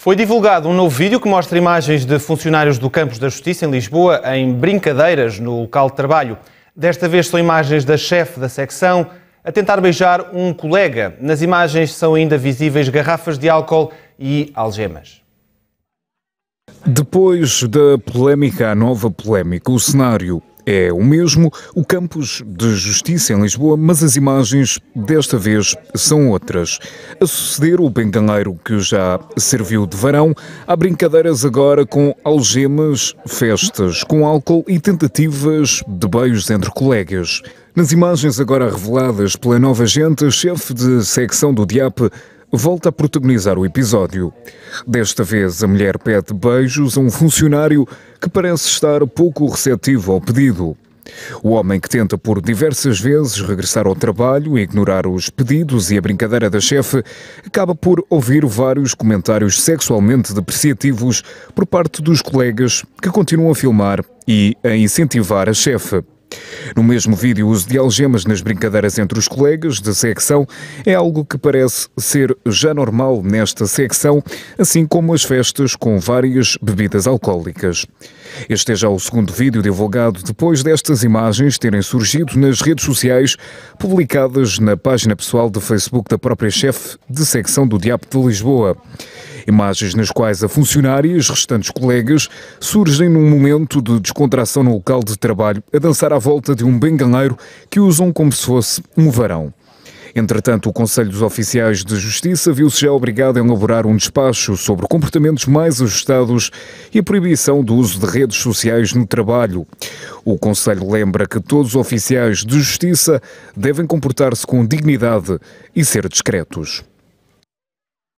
Foi divulgado um novo vídeo que mostra imagens de funcionários do Campos da Justiça em Lisboa em brincadeiras no local de trabalho. Desta vez são imagens da chefe da secção a tentar beijar um colega. Nas imagens são ainda visíveis garrafas de álcool e algemas. Depois da polémica a nova polémica, o cenário é o mesmo o campus de justiça em Lisboa, mas as imagens desta vez são outras. A suceder o bengaleiro que já serviu de varão, há brincadeiras agora com algemas, festas com álcool e tentativas de beijos entre colegas. Nas imagens agora reveladas pela nova gente, chefe de secção do DIAP volta a protagonizar o episódio. Desta vez, a mulher pede beijos a um funcionário que parece estar pouco receptivo ao pedido. O homem que tenta por diversas vezes regressar ao trabalho, ignorar os pedidos e a brincadeira da chefe, acaba por ouvir vários comentários sexualmente depreciativos por parte dos colegas que continuam a filmar e a incentivar a chefe. No mesmo vídeo, o uso de algemas nas brincadeiras entre os colegas de secção é algo que parece ser já normal nesta secção, assim como as festas com várias bebidas alcoólicas. Este é já o segundo vídeo divulgado depois destas imagens terem surgido nas redes sociais, publicadas na página pessoal de Facebook da própria chefe de secção do Diabo de Lisboa. Imagens nas quais a funcionária e os restantes colegas surgem num momento de descontração no local de trabalho, a dançar à volta de um bengaleiro que usam como se fosse um varão. Entretanto, o Conselho dos Oficiais de Justiça viu-se já obrigado a elaborar um despacho sobre comportamentos mais ajustados e a proibição do uso de redes sociais no trabalho. O Conselho lembra que todos os oficiais de Justiça devem comportar-se com dignidade e ser discretos.